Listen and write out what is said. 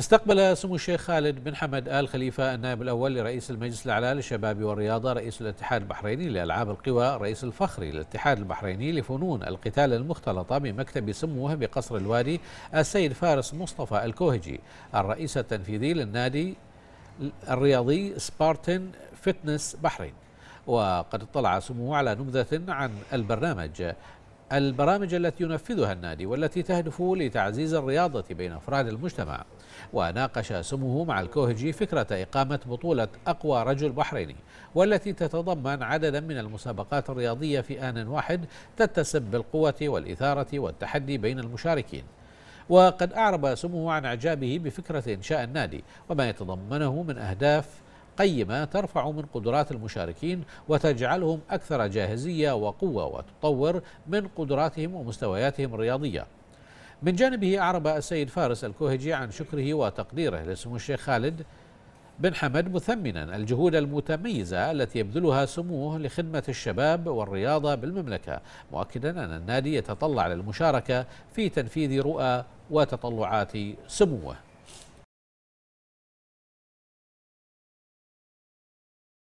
استقبل سمو الشيخ خالد بن حمد آل خليفة النائب الأول لرئيس المجلس الأعلى للشباب والرياضة رئيس الاتحاد البحريني لألعاب القوى رئيس الفخري للاتحاد البحريني لفنون القتال المختلطة بمكتب سموه بقصر الوادي السيد فارس مصطفى الكوهجي الرئيس التنفيذي للنادي الرياضي سبارتن فتنس بحرين وقد اطلع سموه على نبذة عن البرنامج البرامج التي ينفذها النادي والتي تهدف لتعزيز الرياضة بين أفراد المجتمع وناقش سموه مع الكوهجي فكرة إقامة بطولة أقوى رجل بحريني والتي تتضمن عددا من المسابقات الرياضية في آن واحد تتسم بالقوة والإثارة والتحدي بين المشاركين وقد أعرب سموه عن إعجابه بفكرة إنشاء النادي وما يتضمنه من أهداف قيمة ترفع من قدرات المشاركين وتجعلهم أكثر جاهزية وقوة وتطور من قدراتهم ومستوياتهم الرياضية من جانبه أعرب السيد فارس الكوهجي عن شكره وتقديره لسمو الشيخ خالد بن حمد مثمنا الجهود المتميزة التي يبذلها سموه لخدمة الشباب والرياضة بالمملكة مؤكدا أن النادي يتطلع للمشاركة في تنفيذ رؤى وتطلعات سموه